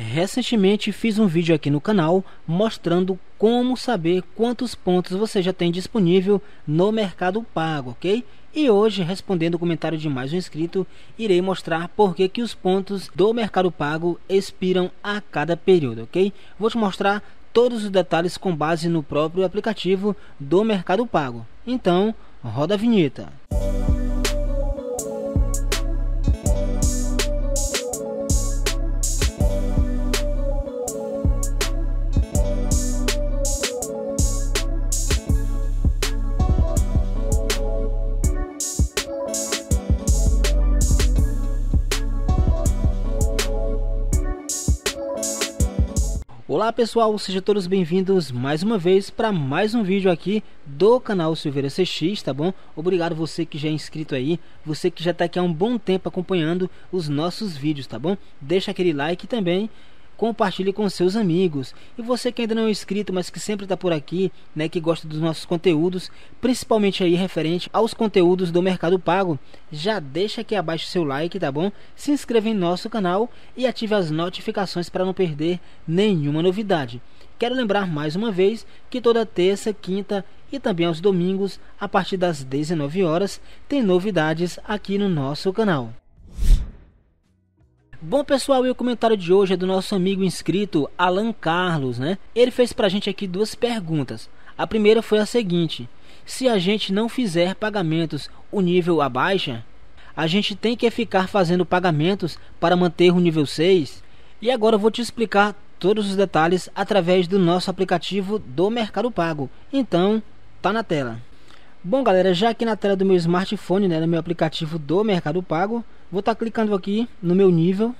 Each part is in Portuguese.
Recentemente fiz um vídeo aqui no canal mostrando como saber quantos pontos você já tem disponível no Mercado Pago, ok? E hoje, respondendo o comentário de mais um inscrito, irei mostrar por que, que os pontos do Mercado Pago expiram a cada período, ok? Vou te mostrar todos os detalhes com base no próprio aplicativo do Mercado Pago. Então, roda a vinheta. Música Olá pessoal, sejam todos bem-vindos mais uma vez para mais um vídeo aqui do canal Silveira CX, tá bom? Obrigado você que já é inscrito aí, você que já está aqui há um bom tempo acompanhando os nossos vídeos, tá bom? Deixa aquele like também compartilhe com seus amigos. E você que ainda não é inscrito, mas que sempre está por aqui, né, que gosta dos nossos conteúdos, principalmente aí referente aos conteúdos do Mercado Pago, já deixa aqui abaixo seu like, tá bom? Se inscreva em nosso canal e ative as notificações para não perder nenhuma novidade. Quero lembrar mais uma vez que toda terça, quinta e também aos domingos, a partir das 19 horas, tem novidades aqui no nosso canal. Bom pessoal, e o comentário de hoje é do nosso amigo inscrito Alan Carlos, né? Ele fez pra gente aqui duas perguntas. A primeira foi a seguinte: se a gente não fizer pagamentos o nível abaixa, a gente tem que ficar fazendo pagamentos para manter o nível 6? E agora eu vou te explicar todos os detalhes através do nosso aplicativo do Mercado Pago. Então, tá na tela. Bom, galera, já aqui na tela do meu smartphone, né, no meu aplicativo do Mercado Pago, vou estar tá clicando aqui no meu nível.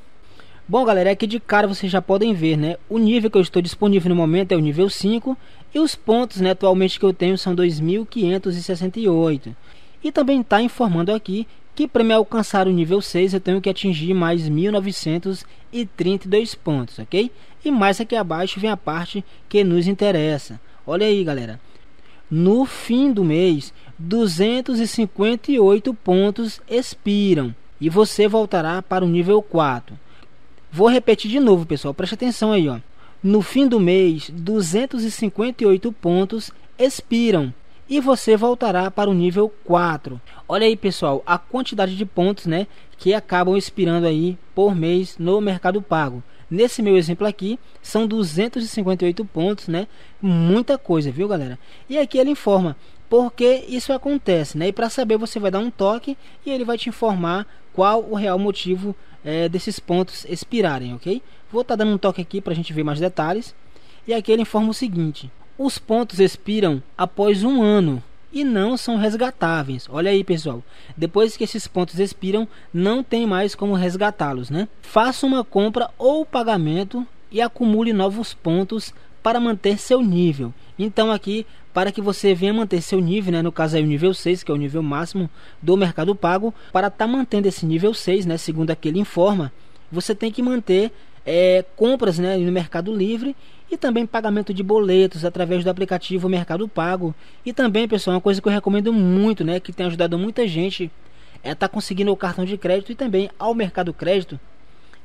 Bom, galera, aqui de cara vocês já podem ver, né, o nível que eu estou disponível no momento é o nível 5 e os pontos, né, atualmente que eu tenho são 2568. E também está informando aqui que para me alcançar o nível 6 eu tenho que atingir mais 1932 pontos, ok? E mais aqui abaixo vem a parte que nos interessa. Olha aí, galera no fim do mês, 258 pontos expiram e você voltará para o nível 4. Vou repetir de novo, pessoal, preste atenção aí, ó. No fim do mês, 258 pontos expiram e você voltará para o nível 4. Olha aí, pessoal, a quantidade de pontos, né, que acabam expirando aí por mês no Mercado Pago. Nesse meu exemplo aqui, são 258 pontos, né? Muita coisa, viu, galera? E aqui ele informa porque isso acontece, né? E para saber, você vai dar um toque e ele vai te informar qual o real motivo é, desses pontos expirarem, ok? Vou estar tá dando um toque aqui para a gente ver mais detalhes. E aqui ele informa o seguinte: os pontos expiram após um ano e não são resgatáveis. Olha aí, pessoal. Depois que esses pontos expiram, não tem mais como resgatá-los, né? Faça uma compra ou pagamento e acumule novos pontos para manter seu nível. Então aqui, para que você venha manter seu nível, né, no caso aí o nível 6, que é o nível máximo do mercado pago, para estar tá mantendo esse nível 6, né, segundo aquele informa, você tem que manter é, compras né, no mercado livre e também pagamento de boletos através do aplicativo Mercado Pago. E também, pessoal, uma coisa que eu recomendo muito, né, que tem ajudado muita gente é estar tá conseguindo o cartão de crédito e também ao Mercado Crédito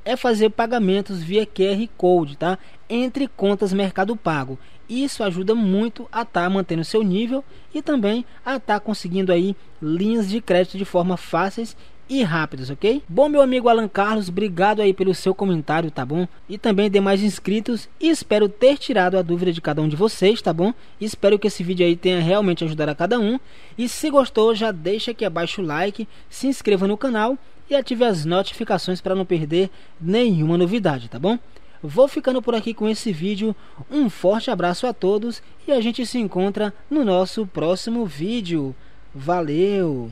é fazer pagamentos via QR Code, tá? Entre contas Mercado Pago. Isso ajuda muito a estar tá mantendo seu nível e também a estar tá conseguindo aí linhas de crédito de forma fáceis e rápidos, ok? Bom, meu amigo Alan Carlos, obrigado aí pelo seu comentário, tá bom? E também demais inscritos, espero ter tirado a dúvida de cada um de vocês, tá bom? Espero que esse vídeo aí tenha realmente ajudado a cada um. E se gostou, já deixa aqui abaixo o like, se inscreva no canal e ative as notificações para não perder nenhuma novidade, tá bom? Vou ficando por aqui com esse vídeo. Um forte abraço a todos e a gente se encontra no nosso próximo vídeo. Valeu!